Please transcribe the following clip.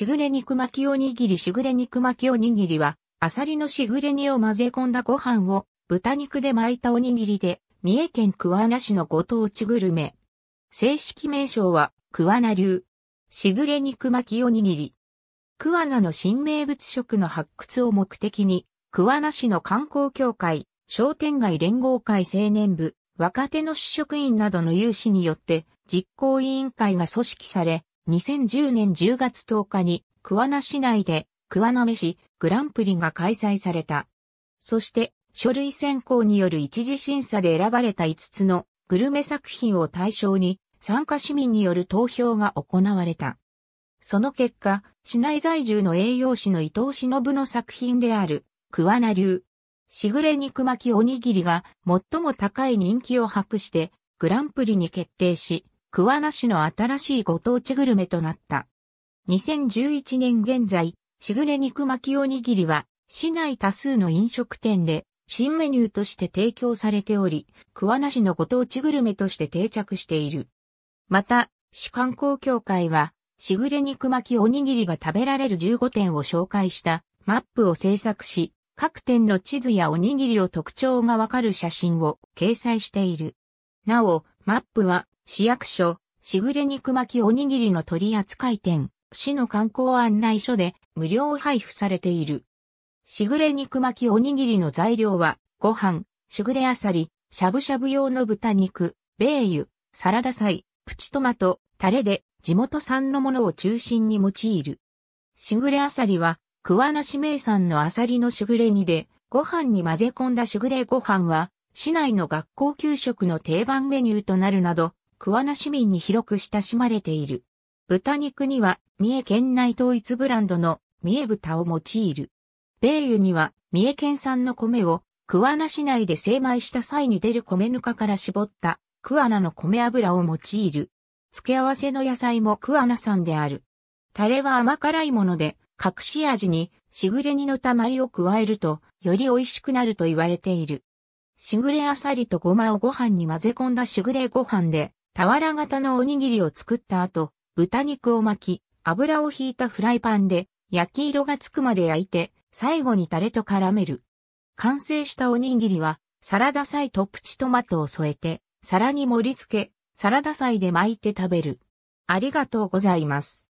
しぐれ肉巻きおにぎりしぐれ肉巻きおにぎりは、アサリのしぐれ煮を混ぜ込んだご飯を豚肉で巻いたおにぎりで、三重県桑名市のご当地グルメ。正式名称は、桑名流。しぐれ肉巻きおにぎり。桑名の新名物食の発掘を目的に、桑名市の観光協会、商店街連合会青年部、若手の試食員などの有志によって、実行委員会が組織され、2010年10月10日に桑名市内で桑名飯グランプリが開催された。そして書類選考による一次審査で選ばれた5つのグルメ作品を対象に参加市民による投票が行われた。その結果、市内在住の栄養士の伊藤忍の作品である、桑名流、しぐれ肉巻きおにぎりが最も高い人気を博して、グランプリに決定し、桑名市の新しいご当地グルメとなった。2011年現在、しぐれ肉巻きおにぎりは、市内多数の飲食店で、新メニューとして提供されており、桑名市のご当地グルメとして定着している。また、市観光協会は、しぐれ肉巻きおにぎりが食べられる15点を紹介したマップを制作し、各店の地図やおにぎりを特徴がわかる写真を掲載している。なお、マップは、市役所、しぐれ肉巻きおにぎりの取扱店、市の観光案内所で無料配布されている。しぐれ肉巻きおにぎりの材料は、ご飯、しぐれあさり、しゃぶしゃぶ用の豚肉、米油、サラダ菜、プチトマト、タレで地元産のものを中心に用いる。しぐれあさりは、桑名市名産のあさりのしぐれ煮で、ご飯に混ぜ込んだしぐれご飯は、市内の学校給食の定番メニューとなるなど、桑名市民に広く親しまれている。豚肉には、三重県内統一ブランドの三重豚を用いる。米油には、三重県産の米を、桑名市内で精米した際に出る米ぬかから絞った、桑名の米油を用いる。付け合わせの野菜も桑名産である。タレは甘辛いもので、隠し味に、しぐれ煮のたまりを加えると、より美味しくなると言われている。しぐれあさりとごまをご飯に混ぜ込んだしぐれご飯で、俵型のおにぎりを作った後、豚肉を巻き、油を引いたフライパンで、焼き色がつくまで焼いて、最後にタレと絡める。完成したおにぎりは、サラダ菜とプチトマトを添えて、皿に盛り付け、サラダ菜で巻いて食べる。ありがとうございます。